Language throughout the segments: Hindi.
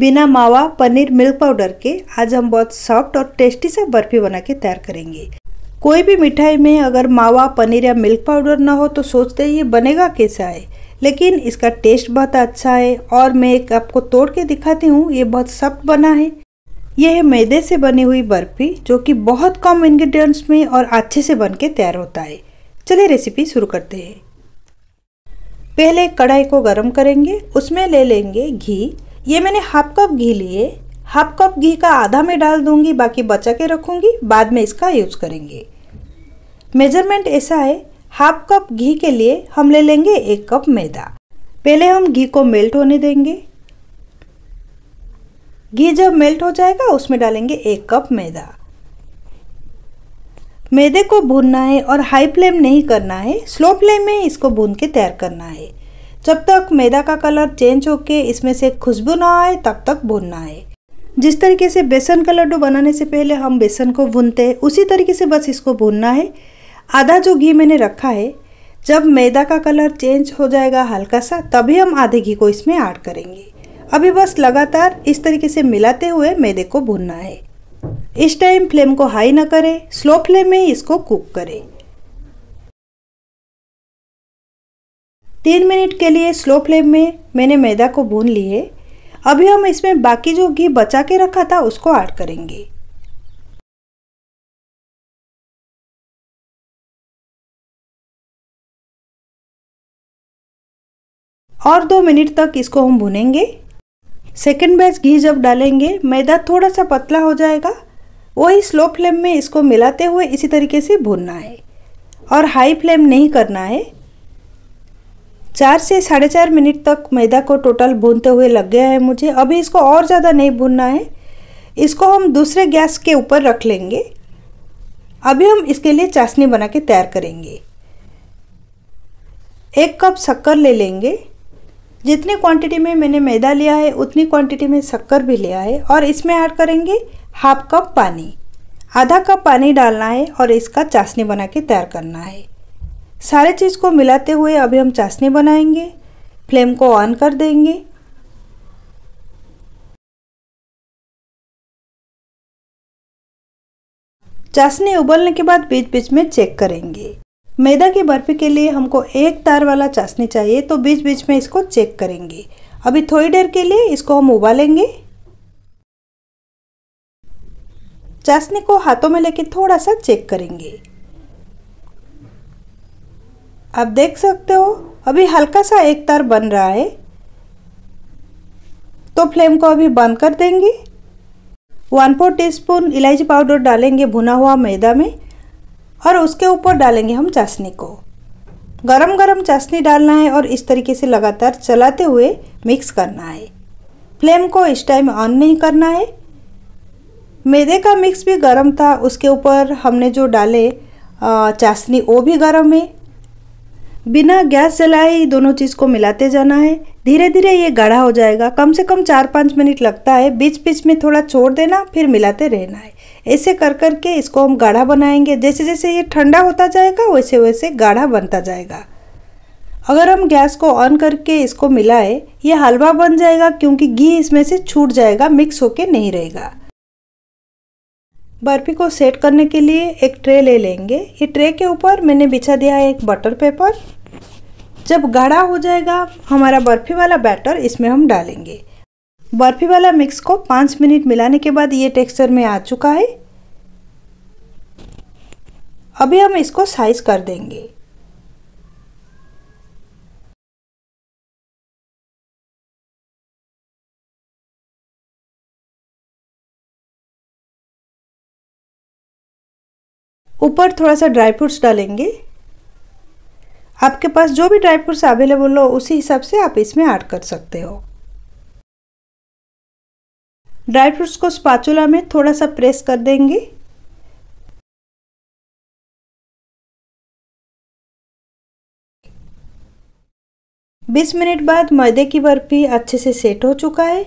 बिना मावा पनीर मिल्क पाउडर के आज हम बहुत सॉफ्ट और टेस्टी सा बर्फी बना के तैयार करेंगे कोई भी मिठाई में अगर मावा पनीर या मिल्क पाउडर ना हो तो सोचते ये बनेगा कैसा है लेकिन इसका टेस्ट बहुत अच्छा है और मैं एक आपको तोड़ के दिखाती हूँ ये बहुत सॉफ़्ट बना है यह है मैदे से बनी हुई बर्फी जो कि बहुत कम इन्ग्रीडियंट्स में और अच्छे से बन के तैयार होता है चलिए रेसिपी शुरू करते हैं पहले कढ़ाई को गर्म करेंगे उसमें ले लेंगे घी ये मैंने हाफ कप घी लिए हाफ कप घी का आधा मैं डाल दूंगी बाकी बचा के रखूंगी बाद में इसका यूज़ करेंगे मेजरमेंट ऐसा है हाफ कप घी के लिए हम ले लेंगे एक कप मैदा पहले हम घी को मेल्ट होने देंगे घी जब मेल्ट हो जाएगा उसमें डालेंगे एक कप मैदा मैदे को भूनना है और हाई फ्लेम नहीं करना है स्लो फ्लेम में इसको भून के तैयार करना है जब तक मैदा का कलर चेंज होके इसमें से खुशबू ना आए तब तक भूनना है जिस तरीके से बेसन का लड्डू बनाने से पहले हम बेसन को भूनते हैं उसी तरीके से बस इसको भूनना है आधा जो घी मैंने रखा है जब मैदा का कलर चेंज हो जाएगा हल्का सा तभी हम आधे घी को इसमें ऐड करेंगे अभी बस लगातार इस तरीके से मिलाते हुए मैदे को भूनना है इस टाइम फ्लेम को हाई ना करें स्लो फ्लेम में इसको कुक करें तीन मिनट के लिए स्लो फ्लेम में मैंने मैदा को भून लिए अभी हम इसमें बाकी जो घी बचा के रखा था उसको ऐड करेंगे और दो मिनट तक इसको हम भुनेंगे सेकेंड बैच घी जब डालेंगे मैदा थोड़ा सा पतला हो जाएगा वही स्लो फ्लेम में इसको मिलाते हुए इसी तरीके से भूनना है और हाई फ्लेम नहीं करना है चार से साढ़े चार मिनट तक मैदा को टोटल भूनते हुए लग गया है मुझे अभी इसको और ज़्यादा नहीं भूनना है इसको हम दूसरे गैस के ऊपर रख लेंगे अभी हम इसके लिए चाशनी बना के तैयार करेंगे एक कप शक्कर ले लेंगे जितनी क्वांटिटी में मैंने मैदा लिया है उतनी क्वांटिटी में शक्कर भी लिया है और इसमें ऐड करेंगे हाफ कप पानी आधा कप पानी डालना है और इसका चाशनी बना के तैयार करना है सारे चीज़ को मिलाते हुए अभी हम चाशनी बनाएंगे फ्लेम को ऑन कर देंगे चाशनी उबलने के बाद बीच बीच में चेक करेंगे मैदा की बर्फ़ी के लिए हमको एक तार वाला चाशनी चाहिए तो बीच बीच में इसको चेक करेंगे अभी थोड़ी देर के लिए इसको हम उबालेंगे चाशनी को हाथों में लेके थोड़ा सा चेक करेंगे आप देख सकते हो अभी हल्का सा एक तार बन रहा है तो फ्लेम को अभी बंद कर देंगे वन फोर टीस्पून इलायची पाउडर डालेंगे भुना हुआ मैदा में और उसके ऊपर डालेंगे हम चाशनी को गरम गरम चाशनी डालना है और इस तरीके से लगातार चलाते हुए मिक्स करना है फ्लेम को इस टाइम ऑन नहीं करना है मैदे का मिक्स भी गरम था उसके ऊपर हमने जो डाले चाशनी वो भी गरम है बिना गैस जलाए ये दोनों चीज़ को मिलाते जाना है धीरे धीरे ये गाढ़ा हो जाएगा कम से कम चार पाँच मिनट लगता है बीच बीच में थोड़ा छोड़ देना फिर मिलाते रहना है ऐसे कर कर के इसको हम गाढ़ा बनाएंगे जैसे जैसे ये ठंडा होता जाएगा वैसे वैसे गाढ़ा बनता जाएगा अगर हम गैस को ऑन करके इसको मिलाएं ये हलवा बन जाएगा क्योंकि घी इसमें से छूट जाएगा मिक्स होके नहीं रहेगा बर्फ़ी को सेट करने के लिए एक ट्रे ले लेंगे ये ट्रे के ऊपर मैंने बिछा दिया है एक बटर पेपर जब गाढ़ा हो जाएगा हमारा बर्फ़ी वाला बैटर इसमें हम डालेंगे बर्फ़ी वाला मिक्स को पाँच मिनट मिलाने के बाद ये टेक्सचर में आ चुका है अभी हम इसको साइज कर देंगे ऊपर थोड़ा सा ड्राई फ्रूट्स डालेंगे आपके पास जो भी ड्राई फ्रूट्स अवेलेबल हो उसी हिसाब से आप इसमें ऐड कर सकते हो ड्राई फ्रूट्स को स्पाचुला में थोड़ा सा प्रेस कर देंगे बीस मिनट बाद मैदे की बर्फी अच्छे से सेट हो चुका है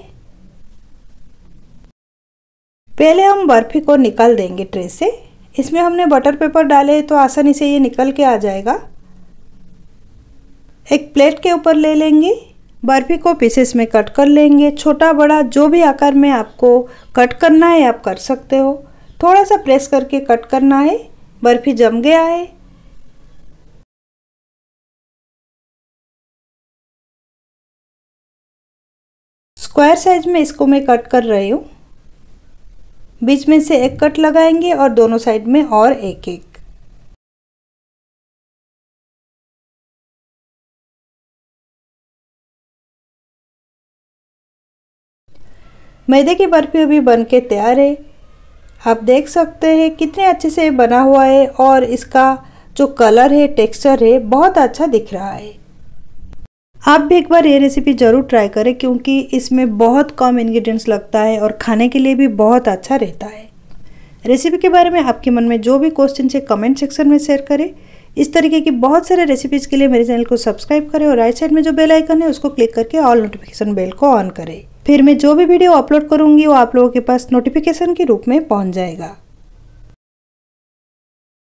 पहले हम बर्फी को निकाल देंगे ट्रे से इसमें हमने बटर पेपर डाले तो आसानी से ये निकल के आ जाएगा एक प्लेट के ऊपर ले लेंगे बर्फ़ी को पीसेस में कट कर लेंगे छोटा बड़ा जो भी आकार में आपको कट करना है आप कर सकते हो थोड़ा सा प्रेस करके कट करना है बर्फ़ी जम गया है स्क्वायर साइज में इसको मैं कट कर रही हूँ बीच में से एक कट लगाएंगे और दोनों साइड में और एक एक मैदे की बर्फ़ी अभी बन के तैयार है आप देख सकते हैं कितने अच्छे से बना हुआ है और इसका जो कलर है टेक्सचर है बहुत अच्छा दिख रहा है आप भी एक बार ये रेसिपी ज़रूर ट्राई करें क्योंकि इसमें बहुत कम इंग्रेडिएंट्स लगता है और खाने के लिए भी बहुत अच्छा रहता है रेसिपी के बारे में आपके मन में जो भी क्वेश्चन है कमेंट सेक्शन में शेयर करें इस तरीके की बहुत सारे रेसिपीज़ के लिए मेरे चैनल को सब्सक्राइब करें और राइट साइड में जो बेल आइकन है उसको क्लिक करके ऑल नोटिफिकेशन बेल को ऑन करें फिर मैं जो भी वीडियो अपलोड करूँगी वो आप लोगों के पास नोटिफिकेशन के रूप में पहुँच जाएगा